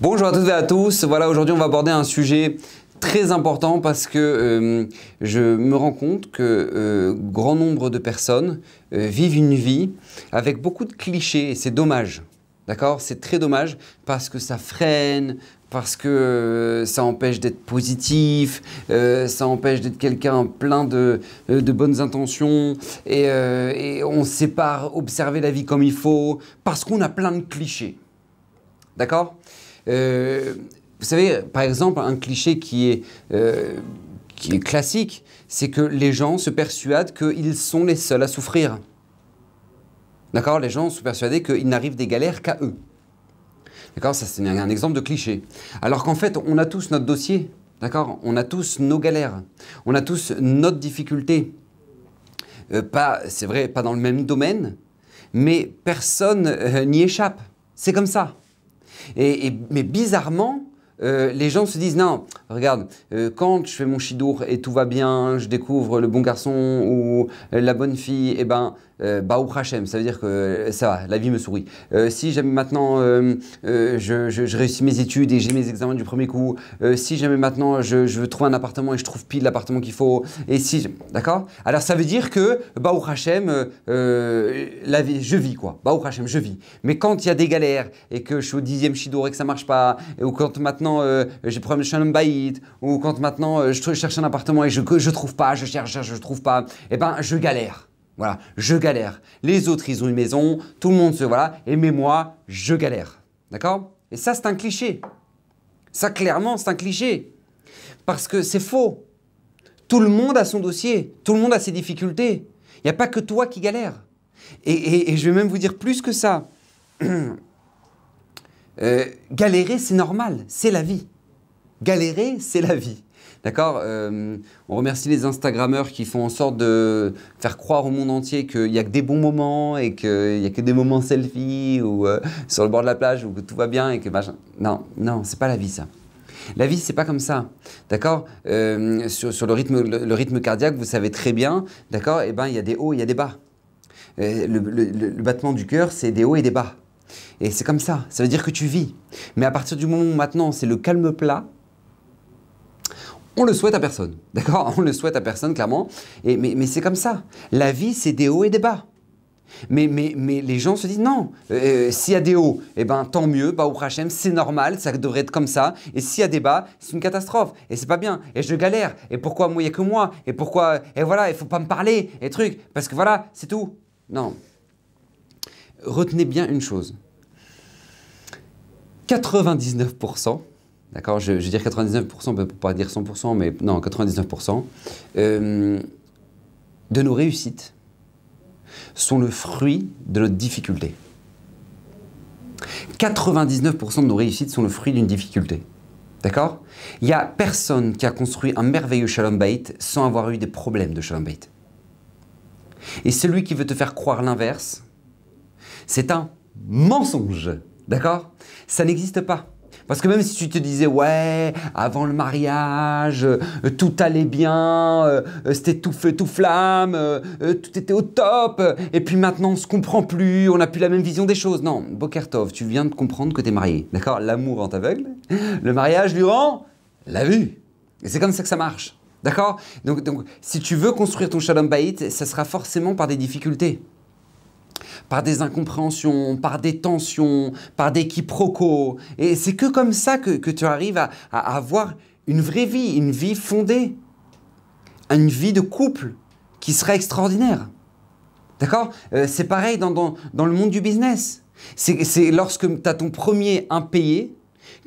Bonjour à toutes et à tous. Voilà, aujourd'hui, on va aborder un sujet très important parce que euh, je me rends compte que euh, grand nombre de personnes euh, vivent une vie avec beaucoup de clichés et c'est dommage. D'accord C'est très dommage parce que ça freine, parce que ça empêche d'être positif, ça empêche d'être quelqu'un plein de, bonnes intentions, et, et on ne sait pas observer la vie comme il faut, parce qu'on a plein de clichés. D'accord euh, vous savez, par exemple, un cliché qui est, euh, qui est classique, c'est que les gens se persuadent qu'ils sont les seuls à souffrir. D'accord Les gens se persuadés qu'il n'arrive des galères qu'à eux. D'accord Ça, c'est un exemple de cliché. Alors qu'en fait, on a tous notre dossier. D'accord On a tous nos galères. On a tous notre difficulté. Euh, pas, c'est vrai, pas dans le même domaine, mais personne n'y échappe. C'est comme ça. Et, mais bizarrement, euh, les gens se disent non, regarde, euh, quand je fais mon chidour et tout va bien, je découvre le bon garçon ou la bonne fille, et eh ben euh, Bahou ça veut dire que euh, ça va, la vie me sourit. Euh, si jamais maintenant je, réussis mes études et j'ai mes examens du premier coup, si jamais maintenant je, veux trouver un appartement et je trouve pile l'appartement qu'il faut, et si. D'accord Alors ça veut dire que Bahou la vie, je vis quoi. Bahou je vis. Mais quand il y a des galères et que je suis au dixième Shidour et que ça marche pas, ou quand maintenant j'ai problème de Shalom Bayit, ou quand maintenant je cherche un appartement et je, je trouve pas, je cherche, je trouve pas, et eh ben je galère. Voilà, je galère. Les autres, ils ont une maison, tout le monde se voilà, et mais moi, je galère. D'accord Et ça, c'est un cliché. Ça, clairement, c'est un cliché. Parce que c'est faux. Tout le monde a son dossier, tout le monde a ses difficultés. Il n'y a pas que toi qui galère. Et, je vais même vous dire plus que ça. Euh, galérer, c'est normal, c'est la vie. Galérer, c'est la vie. D'accord euh, On remercie les Instagrammeurs qui font en sorte de faire croire au monde entier qu'il n'y a que des bons moments et qu'il n'y a que des moments selfie ou euh, sur le bord de la plage où tout va bien et que machin. Non, non, c'est pas la vie ça. La vie, c'est pas comme ça, d'accord euh, sur, le, rythme, cardiaque, vous savez très bien, d'accord Eh bien, il y a des hauts, il y a des bas. Le, le battement du cœur, c'est des hauts et des bas. Et c'est comme ça, ça veut dire que tu vis. Mais à partir du moment où maintenant, c'est le calme plat, on le souhaite à personne, d'accord On le souhaite à personne, clairement. Et, mais, c'est comme ça. La vie, c'est des hauts et des bas. Mais, mais, les gens se disent non, euh, euh, s'il y a des hauts, eh ben, tant mieux, bah, prochain, c'est normal, ça devrait être comme ça. Et s'il y a des bas, c'est une catastrophe, et c'est pas bien, et je galère, et pourquoi moi, il n'y a que moi, et pourquoi, et voilà, il faut pas me parler, et truc. parce que voilà, c'est tout. Non. Retenez bien une chose 99% D'accord je, je, dire 99%, peut pas dire 100%, mais non, 99%. Euh, de nos réussites sont le fruit de notre difficulté. 99% de nos réussites sont le fruit d'une difficulté. D'accord Il n'y a personne qui a construit un merveilleux Shalom Bait sans avoir eu des problèmes de Shalom Bait. Et celui qui veut te faire croire l'inverse, c'est un mensonge. D'accord Ça n'existe pas. Parce que même si tu te disais, ouais, avant le mariage, euh, tout allait bien, euh, euh, c'était tout feu, tout flamme, tout était au top, et puis maintenant on se comprend plus, on n'a plus la même vision des choses. Non, Bokertov, tu viens de comprendre que tu es marié. D'accord L'amour rend aveugle, le mariage lui rend la vue. Et c'est comme ça que ça marche. D'accord donc, si tu veux construire ton Shalom Bait, ça sera forcément par des difficultés par des incompréhensions, par des tensions, par des quiproquos. Et c'est que comme ça que, tu arrives à, avoir une vraie vie, une vie fondée, une vie de couple qui serait extraordinaire. D'accord euh, C'est pareil dans, le monde du business. C'est lorsque tu as ton premier impayé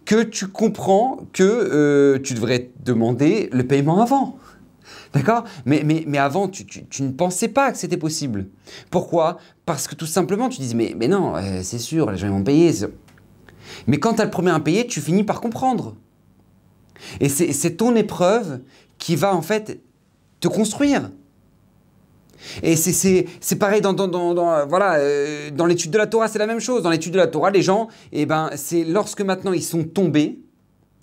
que tu comprends que euh, tu devrais demander le paiement avant. D'accord mais, mais, mais, avant, tu, tu, tu, ne pensais pas que c'était possible. Pourquoi Parce que tout simplement, tu disais, mais, mais non, euh, c'est sûr, les gens vont payer. Mais quand tu as le premier impayé, tu finis par comprendre. Et c'est ton épreuve qui va en fait te construire. Et c'est pareil dans, dans, dans, dans euh, voilà, euh, dans l'étude de la Torah, c'est la même chose. Dans l'étude de la Torah, les gens, eh ben, c'est lorsque maintenant ils sont tombés,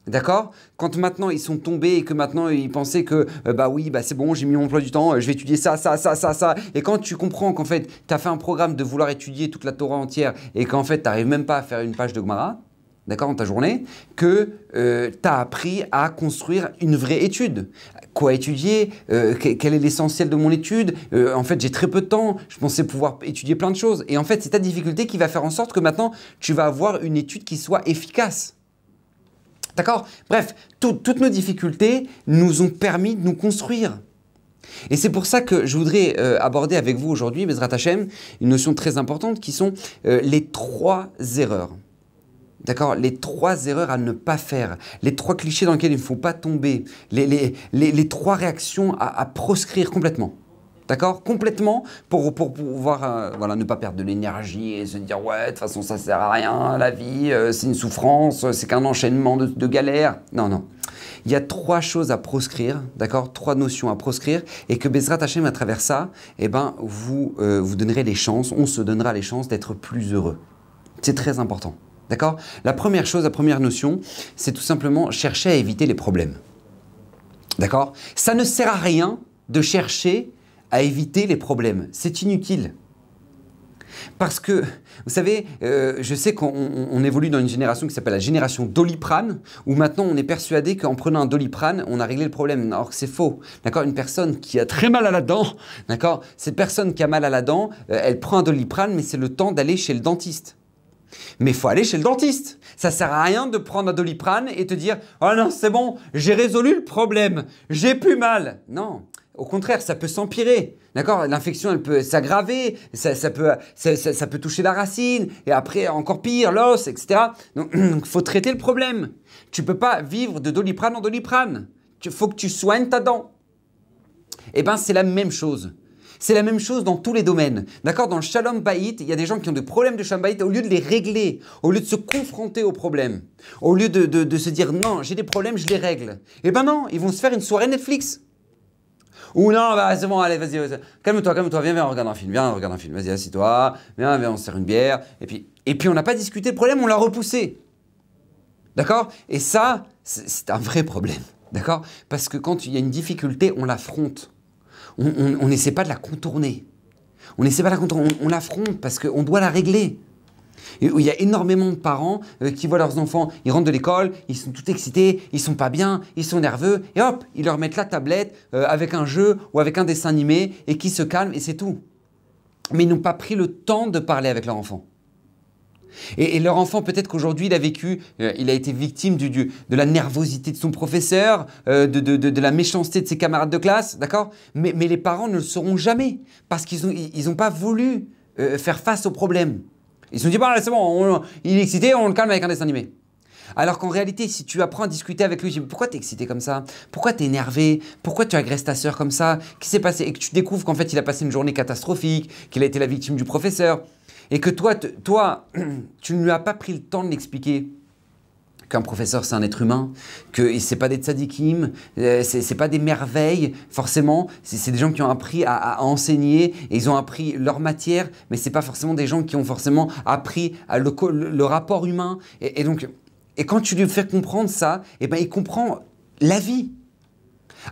D'accord Quand maintenant ils sont tombés et que maintenant ils pensaient que euh, bah oui, bah c'est bon, j'ai mis mon emploi du temps, euh, je vais étudier ça, ça, ça, ça, ça. Et quand tu comprends qu'en fait, tu as fait un programme de vouloir étudier toute la Torah entière et qu'en fait, tu n'arrives même pas à faire une page de Gemara, d'accord, dans ta journée, que euh, tu as appris à construire une vraie étude. Quoi étudier Quel est l'essentiel de mon étude En fait, j'ai très peu de temps, je pensais pouvoir étudier plein de choses. Et en fait, c'est ta difficulté qui va faire en sorte que maintenant, tu vas avoir une étude qui soit efficace. D'accord Bref, toutes nos difficultés nous ont permis de nous construire. Et c'est pour ça que je voudrais euh, aborder avec vous aujourd'hui, Bezrat Hashem, une notion très importante qui sont euh, les trois erreurs. D'accord Les trois erreurs à ne pas faire, les trois clichés dans lesquels il ne faut pas tomber, les, trois réactions à proscrire complètement d'accord Complètement pour, pour, pouvoir euh, voilà, ne pas perdre de l'énergie et se dire ouais, de toute façon ça sert à rien, la vie, euh, c'est une souffrance, euh, c'est qu'un enchaînement de, galères. Non, non. Il y a trois choses à proscrire, d'accord Trois notions à proscrire et que Bezrat Hachem, à travers ça, eh ben, vous, vous donnerez les chances, on se donnera les chances d'être plus heureux. C'est très important, d'accord La première chose, la première notion, c'est tout simplement chercher à éviter les problèmes. D'accord Ça ne sert à rien de chercher à éviter les problèmes. C'est inutile. Parce que, vous savez, euh, je sais qu'on évolue dans une génération qui s'appelle la génération doliprane, où maintenant on est persuadé qu'en prenant un doliprane, on a réglé le problème. Alors que c'est faux. D'accord Une personne qui a très mal à la dent, d'accord Cette personne qui a mal à la dent, euh, elle prend un doliprane, mais c'est le temps d'aller chez le dentiste. Mais il faut aller chez le dentiste. Ça sert à rien de prendre un doliprane et te dire Oh non, c'est bon, j'ai résolu le problème, j'ai plus mal. Non. Au contraire, ça peut s'empirer. D'accord L'infection, elle peut s'aggraver, ça, peut, ça, peut toucher la racine, et après, encore pire, l'os, etc. Donc, il faut traiter le problème. Tu peux pas vivre de doliprane en doliprane. Il faut que tu soignes ta dent. Eh bien, c'est la même chose. C'est la même chose dans tous les domaines. D'accord Dans le shalom baït, il y a des gens qui ont des problèmes de shalom baït, au lieu de les régler, au lieu de se confronter aux problèmes, au lieu de, de se dire non, j'ai des problèmes, je les règle. Eh ben non, ils vont se faire une soirée Netflix. Ou non, bah, c'est bon, allez, vas-y, calme-toi, calme-toi, viens, viens, regarde un film, viens, regarde un film, vas-y, assis-toi, viens, viens, on sert une bière. Et puis, et puis on n'a pas discuté le problème, on l'a repoussé. D'accord Et ça, c'est un vrai problème. D'accord Parce que quand il y a une difficulté, on l'affronte. On n'essaie pas de la contourner. On n'essaie pas de la contourner, on, on l'affronte parce qu'on doit la régler il y a énormément de parents euh, qui voient leurs enfants, ils rentrent de l'école, ils sont tout excités, ils sont pas bien, ils sont nerveux, et hop, ils leur mettent la tablette euh, avec un jeu ou avec un dessin animé, et qui se calment, et c'est tout. Mais ils n'ont pas pris le temps de parler avec leur enfant. Et, leur enfant, peut-être qu'aujourd'hui, il a vécu, euh, il a été victime de la nervosité de son professeur, de, la méchanceté de ses camarades de classe, d'accord mais, les parents ne le sauront jamais, parce qu'ils n'ont pas voulu faire face au problème. Ils se sont dit, c'est bon, il est excité, on le calme avec un dessin animé. Alors qu'en réalité, si tu apprends à discuter avec lui, pourquoi t'es excité comme ça Pourquoi t'es énervé Pourquoi tu agresses ta sœur comme ça qui s'est passé Et que tu découvres qu'en fait, il a passé une journée catastrophique, qu'il a été la victime du professeur, et que toi, toi tu ne lui as pas pris le temps de l'expliquer qu'un professeur c'est un être humain, que c'est pas des tzadikim, euh, c'est pas des merveilles forcément, c'est des gens qui ont appris à, enseigner ils ont appris leur matière, mais ce n'est pas forcément des gens qui ont forcément appris le, rapport humain et, donc et quand tu lui fais comprendre ça, et eh ben il comprend la vie.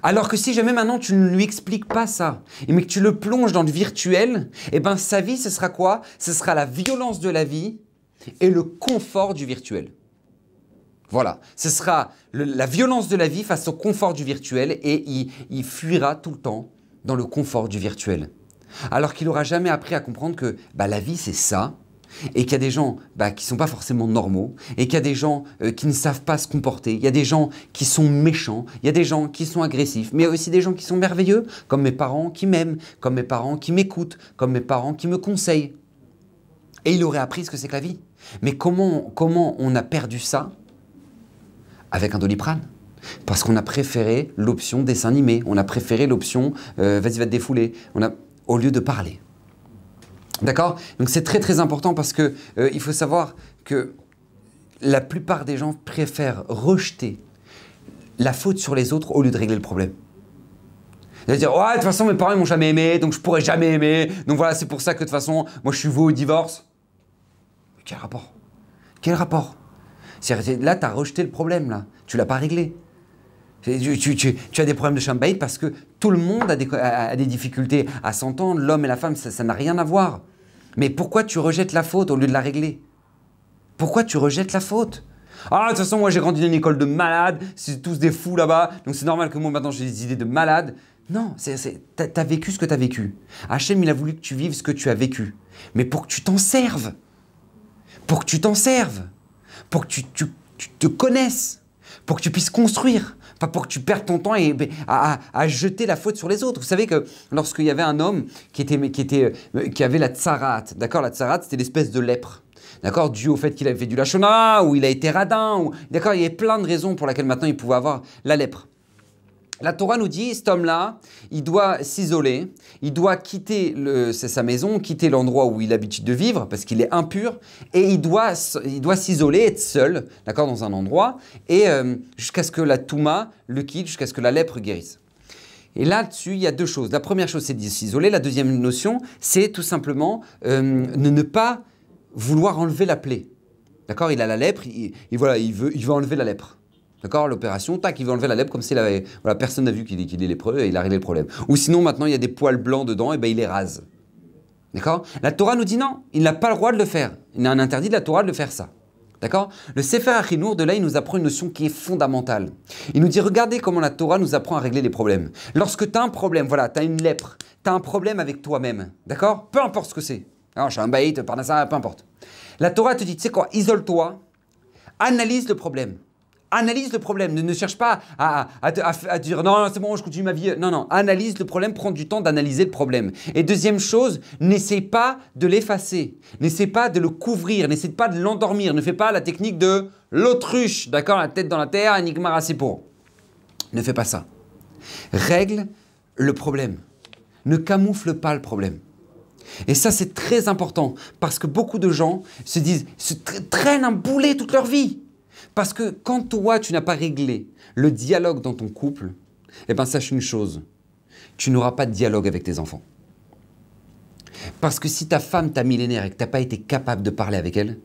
Alors que si jamais maintenant tu ne lui expliques pas ça, mais que tu le plonges dans le virtuel, et eh ben sa vie ce sera quoi Ce sera la violence de la vie et le confort du virtuel. Voilà, ce sera la violence de la vie face au confort du virtuel et il, fuira tout le temps dans le confort du virtuel. Alors qu'il n'aura jamais appris à comprendre que bah, la vie c'est ça et qu'il y a des gens bah, qui ne sont pas forcément normaux et qu'il y a des gens euh, qui ne savent pas se comporter, il y a des gens qui sont méchants, il y a des gens qui sont agressifs, mais y aussi des gens qui sont merveilleux, comme mes parents qui m'aiment, comme mes parents qui m'écoutent, comme mes parents qui me conseillent. Et il aurait appris ce que c'est que la vie. Mais comment, comment on a perdu ça avec un doliprane. Parce qu'on a préféré l'option dessin animé, on a préféré l'option euh, vas-y, va te défouler, on a, au lieu de parler. D'accord Donc c'est très très important parce que euh, il faut savoir que la plupart des gens préfèrent rejeter la faute sur les autres au lieu de régler le problème. à dire, ouais, de toute façon, mes parents m'ont jamais aimé, donc je pourrais jamais aimer, donc voilà, c'est pour ça que de toute façon, moi je suis voué au divorce. Quel rapport Quel rapport Là, tu as rejeté le problème, là. Tu l'as pas réglé. Tu, as des problèmes de chambaille parce que tout le monde a des, difficultés à s'entendre. L'homme et la femme, ça n'a rien à voir. Mais pourquoi tu rejettes la faute au lieu de la régler Pourquoi tu rejettes la faute Ah, de toute façon, moi j'ai grandi dans une école de malades, c'est tous des fous là-bas, donc c'est normal que moi maintenant j'ai des idées de malade. Non, tu as vécu ce que tu as vécu. Hachem, il a voulu que tu vives ce que tu as vécu. Mais pour que tu t'en serves. Pour que tu t'en serves pour que tu, te connaisses, pour que tu puisses construire, pas pour que tu perdes ton temps et, à, jeter la faute sur les autres. Vous savez que lorsqu'il y avait un homme qui, était, euh, qui, avait la tsarate, d'accord, la tsarate, c'était l'espèce de lèpre. D'accord Dû au fait qu'il avait fait du lachonara ou il a été radin, D'accord Il y avait plein de raisons pour lesquelles maintenant il pouvait avoir la lèpre. La Torah nous dit, cet homme-là, il doit s'isoler, il doit quitter sa maison, quitter l'endroit où il a l'habitude de vivre, parce qu'il est impur, et il doit, il doit s'isoler, être seul, d'accord, dans un endroit, et euh, jusqu'à ce que la Touma le quitte, jusqu'à ce que la lèpre guérisse. Et là-dessus, il y a deux choses. La première chose, c'est de s'isoler. La deuxième notion, c'est tout simplement euh, ne, pas vouloir enlever la plaie. D'accord Il a la lèpre, il, voilà, il, veut, il veut enlever la lèpre. D'accord L'opération, tac, il va enlever la lèpre comme si la voilà, personne n'a vu qu'il est, est, lépreux et il a réglé le problème. Ou sinon, maintenant, il y a des poils blancs dedans, et ben il les rase. D'accord La Torah nous dit non, il n'a pas le droit de le faire. Il a un interdit de la Torah de faire ça. D'accord Le Sefer Achinour, de là, il nous apprend une notion qui est fondamentale. Il nous dit, regardez comment la Torah nous apprend à régler les problèmes. Lorsque tu as un problème, voilà, tu as une lèpre, tu as un problème avec toi-même. D'accord Peu importe ce que c'est. Alors, je suis un baït, par peu importe. La Torah te dit, tu sais quoi, isole-toi, analyse le problème analyse le problème. Ne, cherche pas à, dire non, c'est bon, je continue ma vie. Non, non, analyse le problème, prends du temps d'analyser le problème. Et deuxième chose, n'essaie pas de l'effacer. N'essaie pas de le couvrir. N'essaie pas de l'endormir. Ne fais pas la technique de l'autruche, d'accord La tête dans la terre, enigma pour. Ne fais pas ça. Règle le problème. Ne camoufle pas le problème. Et ça, c'est très important parce que beaucoup de gens se disent, se traînent un boulet toute leur vie. Parce que quand toi, tu n'as pas réglé le dialogue dans ton couple, eh bien, sache une chose, tu n'auras pas de dialogue avec tes enfants. Parce que si ta femme t'a mis les nerfs et que tu n'as pas été capable de parler avec elle,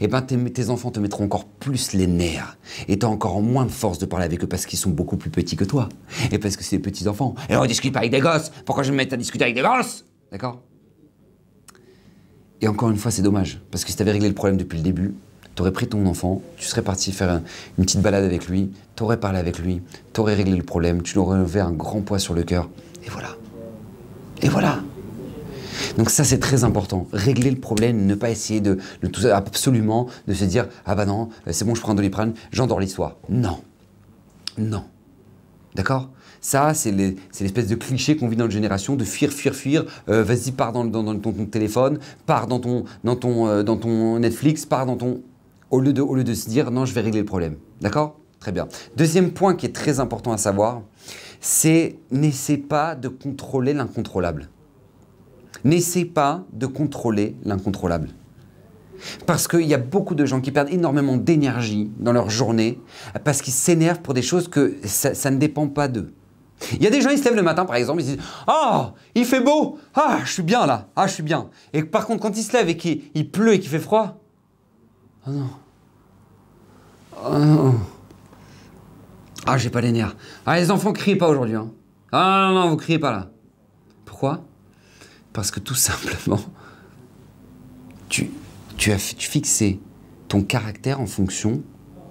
eh ben tes, enfants te mettront encore plus les nerfs et tu as encore moins de force de parler avec eux parce qu'ils sont beaucoup plus petits que toi et parce que c'est des petits enfants. Et on discute pas avec des gosses. Pourquoi je me mettre à discuter avec des gosses D'accord Et encore une fois, c'est dommage parce que si avais réglé le problème depuis le début, tu aurais pris ton enfant, tu serais parti faire une petite balade avec lui, tu aurais parlé avec lui, tu aurais réglé le problème, tu l'aurais aurais levé un grand poids sur le cœur. Et voilà. Et voilà. Donc ça c'est très important, régler le problème, ne pas essayer de, absolument de se dire ah bah non, euh, c'est bon je prends un doliprane, j'endors l'histoire. Non. Non. D'accord ça, c'est l'espèce de cliché qu'on vit dans notre génération de fuir, fuir, fuir. Euh, vas-y, pars dans, ton, téléphone, pars dans ton, dans ton, euh, dans ton Netflix, pars dans ton au lieu, de, se dire non, je vais régler le problème. D'accord Très bien. Deuxième point qui est très important à savoir, c'est n'essaie pas de contrôler l'incontrôlable. N'essaie pas de contrôler l'incontrôlable. Parce qu'il y a beaucoup de gens qui perdent énormément d'énergie dans leur journée parce qu'ils s'énervent pour des choses que ça, ne dépend pas d'eux. Il y a des gens, qui se lèvent le matin par exemple, ils se disent Ah, il fait beau Ah, je suis bien là Ah, je suis bien Et par contre, quand ils se lèvent et qu'il pleut et qu'il fait froid, Oh non. Oh non. Ah, j'ai pas les nerfs. Ah, les enfants, criez pas aujourd'hui. Hein. Ah non, non, vous criez pas là. Pourquoi Parce que tout simplement, tu, tu as fixé ton caractère en fonction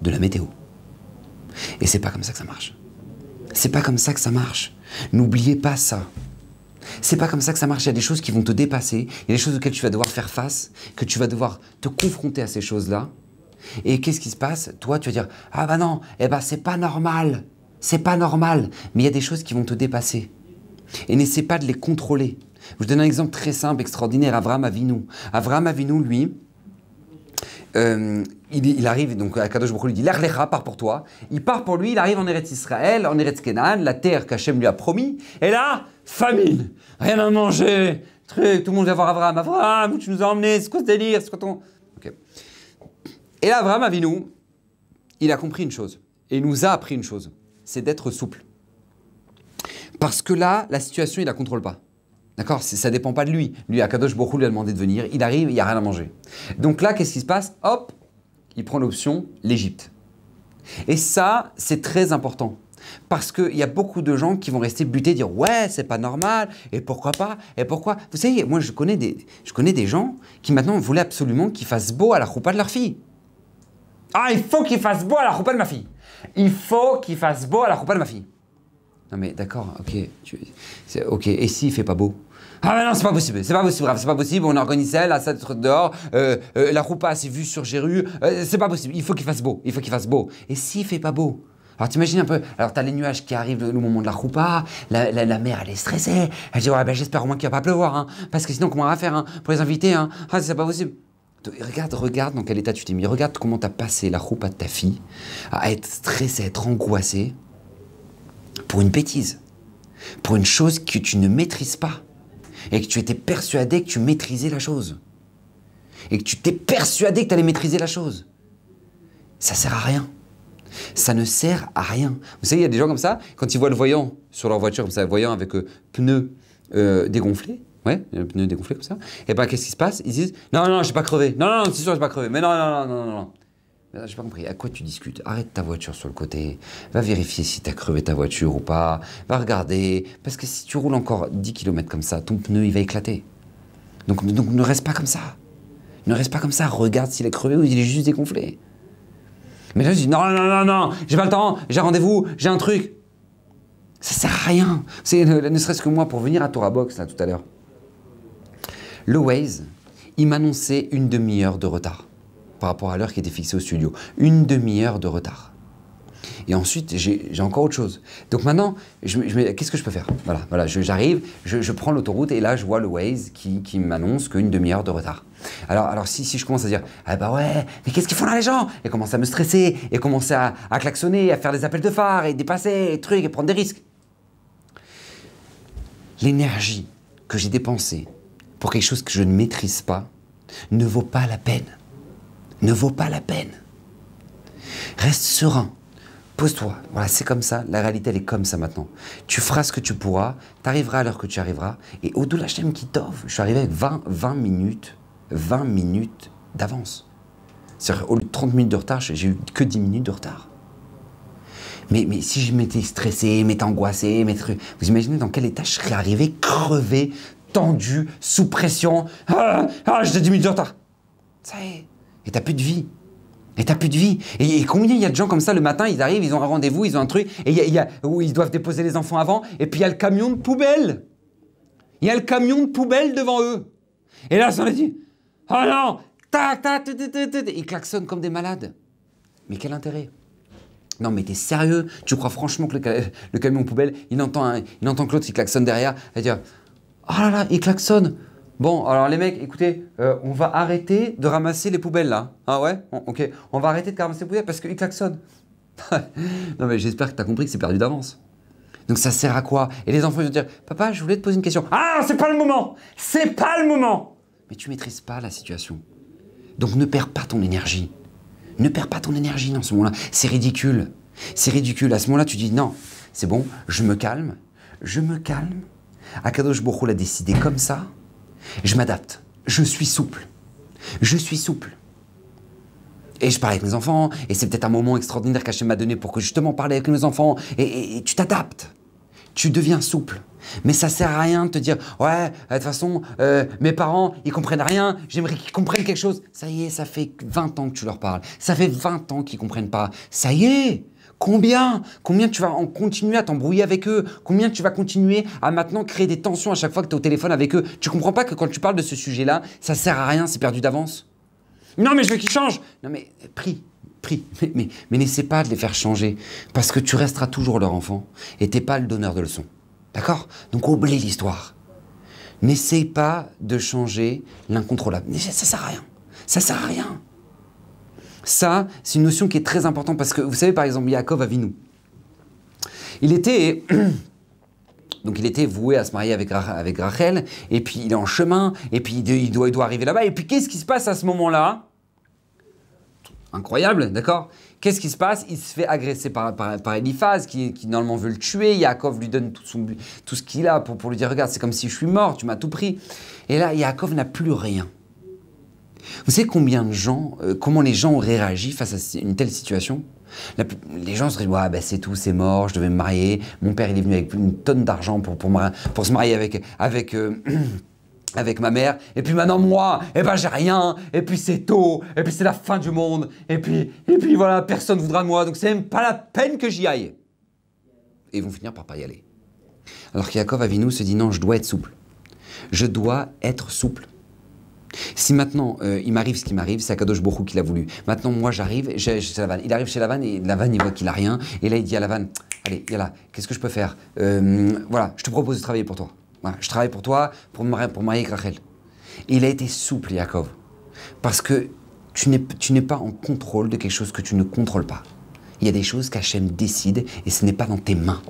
de la météo. Et c'est pas comme ça que ça marche. C'est pas comme ça que ça marche. N'oubliez pas ça. C'est pas comme ça que ça marche. Il y a des choses qui vont te dépasser. Il y a des choses auxquelles tu vas devoir faire face, que tu vas devoir te confronter à ces choses-là. Et qu'est-ce qui se passe Toi, tu vas dire Ah bah non, eh ben c'est pas normal. C'est pas normal. Mais il y a des choses qui vont te dépasser. Et n'essaie pas de les contrôler. Je vous donne un exemple très simple, extraordinaire Avraham Avinu. Avraham Avinu, lui, euh, il, arrive, donc à Baruch lui dit L'Arlecha part pour toi. Il part pour lui, il arrive en Eretz Israël, en Eretz Kenan, la terre qu'Hachem lui a promis. Et là, famine, rien à manger, truc, tout le monde va voir Abraham. Abraham, tu nous as emmenés C'est quoi ce délire C'est quoi ton. Et là, Abraham nous, il a compris une chose, et il nous a appris une chose c'est d'être souple. Parce que là, la situation, il la contrôle pas. D'accord Ça ne dépend pas de lui. Lui, à Kadosh lui a demandé de venir. Il arrive, il n'y a rien à manger. Donc là, qu'est-ce qui se passe Hop, il prend l'option l'Égypte. Et ça, c'est très important parce qu'il y a beaucoup de gens qui vont rester butés, dire ouais, c'est pas normal, et pourquoi pas, et pourquoi. Vous savez, moi je connais des, je connais des gens qui maintenant voulaient absolument qu'il fasse beau à la roupa de leur fille. Ah, il faut qu'il fasse beau à la roupa de ma fille. Il faut qu'il fasse beau à la roupa de ma fille. Non mais d'accord, ok, ok, et s'il fait pas beau ah mais non, c'est pas possible, c'est pas possible, c'est pas possible, on organisait la salle dehors, euh, dehors. la roupa c'est vu sur Jérusalem. Euh, c'est pas possible, il faut qu'il fasse beau, il faut qu'il fasse beau. Et s'il fait pas beau alors t'imagines un peu, alors t'as les nuages qui arrivent au moment de la roupa, la, la, mère elle est stressée, elle dit ouais ben j'espère au moins qu'il va pas pleuvoir, hein, parce que sinon comment on va faire hein, pour les inviter, hein, ah c'est pas possible. Regarde, regarde dans quel état tu t'es mis, regarde comment t'as passé la roupa de ta fille, à être stressée, à être angoissée, pour une bêtise, pour une chose que tu ne maîtrises pas, et que tu étais persuadé que tu maîtrisais la chose, et que tu t'es persuadé que tu allais maîtriser la chose. Ça sert à rien. Ça ne sert à rien. Vous savez, il y a des gens comme ça, quand ils voient le voyant sur leur voiture, comme ça, le voyant avec pneu euh, euh dégonflé, Ouais, le euh, pneu dégonflé comme ça. Et eh ben qu'est-ce qui se passe Ils disent non non, j'ai pas crevé. Non non, non c'est sûr j'ai pas crevé. Mais non non non non non. Je n'ai pas compris. À quoi tu discutes Arrête ta voiture sur le côté. Va vérifier si tu as crevé ta voiture ou pas. Va regarder parce que si tu roules encore 10 km comme ça, ton pneu il va éclater. Donc donc ne reste pas comme ça. Ne reste pas comme ça. Regarde s'il est crevé ou il est juste dégonflé. Mais là, je dis non, non, non, non, non, j'ai pas le temps, j'ai rendez-vous, j'ai un truc. Ça sert à rien. C'est euh, ne serait-ce que moi pour venir à à Box là tout à l'heure. Le Waze, il m'annonçait une demi-heure de retard par rapport à l'heure qui était fixée au studio. Une demi-heure de retard. Et ensuite, j'ai encore autre chose. Donc maintenant, qu'est-ce que je peux faire Voilà, voilà j'arrive, je, prends l'autoroute et là, je vois le Waze qui, qui m'annonce qu'une demi-heure de retard. Alors, si, si je commence à dire, ah bah ouais, mais qu'est-ce qu'ils font là les gens Et commencer à me stresser, et commencer à, à klaxonner, à faire des appels de phare, et dépasser, et trucs, et prendre des risques. L'énergie que j'ai dépensée pour quelque chose que je ne maîtrise pas ne vaut pas la peine. Ne vaut pas la peine. Reste serein. Pose-toi. Voilà, c'est comme ça. La réalité, elle est comme ça maintenant. Tu feras ce que tu pourras. Tu arriveras à l'heure que tu arriveras. Et au delà la chaîne qui t'offre, je suis arrivé avec 20, 20 minutes 20 minutes d'avance. C'est-à-dire, au lieu de 30 minutes de retard, j'ai eu que 10 minutes de retard. Mais, mais si je m'étais stressé, m'étais angoissé, m'étais... vous imaginez dans quel état je serais arrivé, crevé, tendu, sous pression. Ah, ah j'ai 10 minutes de retard. Ça y est. Et t'as plus de vie. Et t'as plus de vie. Et, combien il y a de gens comme ça le matin, ils arrivent, ils ont un rendez-vous, ils ont un truc, et y y a, où ils doivent déposer les enfants avant, et puis il y a le camion de poubelle. Il y a le camion de poubelle devant eux. Et là, ça leur dit Oh non Il klaxonne Ils klaxonnent comme des malades. Mais quel intérêt non mais t'es sérieux Tu crois franchement que le, camion poubelle, il entend, il entend que l'autre il klaxonne derrière va dire Oh là là, il klaxonne Bon, alors les mecs, écoutez, euh, on va arrêter de ramasser les poubelles là. Ah ouais on, Ok, on va arrêter de ramasser les poubelles parce qu'il klaxonne. non mais j'espère que t'as compris que c'est perdu d'avance. Donc ça sert à quoi Et les enfants vont dire Papa, je voulais te poser une question. Ah, c'est pas le moment C'est pas le moment mais tu maîtrises pas la situation. Donc ne perds pas ton énergie. Ne perds pas ton énergie dans ce moment-là. C'est ridicule. C'est ridicule. À ce moment-là, tu dis non, c'est bon, je me calme. Je me calme. Akadosh Borou l'a décidé comme ça. Je m'adapte. Je suis souple. Je suis souple. Et je parle avec mes enfants, et c'est peut-être un moment extraordinaire qu'Hachem m'a donné pour que justement parler avec mes enfants, et tu t'adaptes. Tu deviens souple. Mais ça sert à rien de te dire ouais, euh, de toute façon, euh, mes parents, ils comprennent rien, j'aimerais qu'ils comprennent quelque chose. Ça y est, ça fait 20 ans que tu leur parles. Ça fait 20 ans qu'ils comprennent pas. Ça y est Combien Combien tu vas en continuer à t'embrouiller avec eux Combien tu vas continuer à maintenant créer des tensions à chaque fois que tu es au téléphone avec eux Tu comprends pas que quand tu parles de ce sujet-là, ça sert à rien, c'est perdu d'avance Non mais je veux qu'ils changent Non mais prie, prie, mais, mais, n'essaie pas de les faire changer, parce que tu resteras toujours leur enfant, et t'es pas le donneur de leçons. D'accord Donc oublie l'histoire. N'essaye pas de changer l'incontrôlable. Ça sert à rien. Ça sert à rien. Ça, c'est une notion qui est très importante parce que vous savez par exemple Yaakov Avinou, Il était donc il était voué à se marier avec, avec Rachel et puis il est en chemin et puis il doit arriver là-bas et puis qu'est-ce qui se passe à ce moment-là incroyable, d'accord Qu'est-ce qui se passe Il se fait agresser par, par, Eliphaz, qui, normalement veut le tuer. Yaakov lui donne tout, son, tout ce qu'il a pour, pour lui dire, regarde, c'est comme si je suis mort, tu m'as tout pris. Et là, Yaakov n'a plus rien. Vous savez combien de gens, euh, comment les gens auraient réagi face à une telle situation les gens se disent, « ouais, ben, c'est tout, c'est mort, je devais me marier, mon père il est venu avec une tonne d'argent pour, pour, pour, se marier avec, avec euh, avec ma mère, et puis maintenant moi, et eh ben j'ai rien, et puis c'est tôt, et puis c'est la fin du monde, et puis, et puis voilà, personne voudra de moi, donc c'est même pas la peine que j'y aille. Et ils vont finir par pas y aller. Alors qu'Yakov Avinou se dit non, je dois être souple. Je dois être souple. Si maintenant euh, il m'arrive ce qui m'arrive, c'est Kadosh Borou qu'il a voulu. Maintenant moi j'arrive, chez vanne, Il arrive chez la vanne, et la vanne, il voit qu'il a rien. Et là il dit à la vanne, allez, là, qu'est-ce que je peux faire euh, Voilà, je te propose de travailler pour toi je travaille pour toi, pour, marier, pour Rachel. il a été souple, Yaakov. Parce que tu n'es pas en contrôle de quelque chose que tu ne contrôles pas. Il y a des choses qu'Hachem décide et ce n'est pas dans tes mains.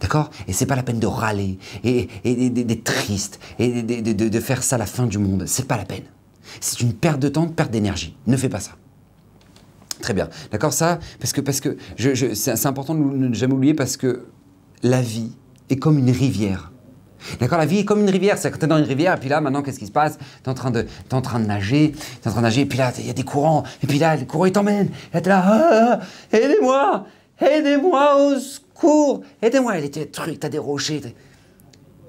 D'accord Et n'est pas la peine de râler et, d'être triste et de, faire ça à la fin du monde. n'est pas la peine. C'est une perte de temps, une perte d'énergie. Ne fais pas ça. Très bien. D'accord Ça, parce que, parce que c'est important de ne jamais oublier parce que la vie est comme une rivière. D'accord La vie est comme une rivière. C'est quand tu es dans une rivière, et puis là, maintenant, qu'est-ce qui se passe Tu en train de, train de nager, tu en train de nager, et puis là, il y a des courants, et puis là, le courant, il t'emmène. Et là, là, ah, ah, ah, aidez-moi Aidez-moi au secours Aidez-moi Il y a des trucs, tu as des rochers.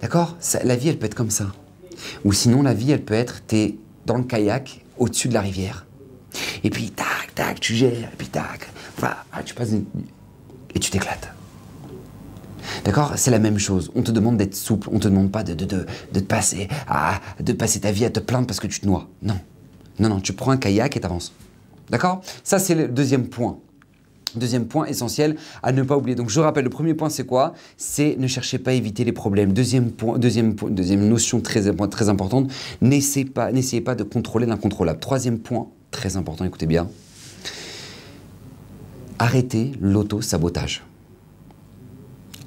D'accord La vie, elle peut être comme ça. Ou sinon, la vie, elle peut être, tu es dans le kayak, au-dessus de la rivière. Et puis, tac, tac, tu gères, et puis tac, voilà, tu passes une... et tu t'éclates. D'accord C'est la même chose. On te demande d'être souple. On te demande pas de, passer à, de passer ta vie à te plaindre parce que tu te noies. Non. Non, non, tu prends un kayak et t'avances. D'accord Ça, c'est le deuxième point. Deuxième point essentiel à ne pas oublier. Donc je rappelle, le premier point c'est quoi C'est ne cherchez pas à éviter les problèmes. Deuxième, point, deuxième, point, deuxième notion très, très importante, n'essayez pas, n'essayez pas de contrôler l'incontrôlable. Troisième point, très important, écoutez bien, arrêtez l'auto-sabotage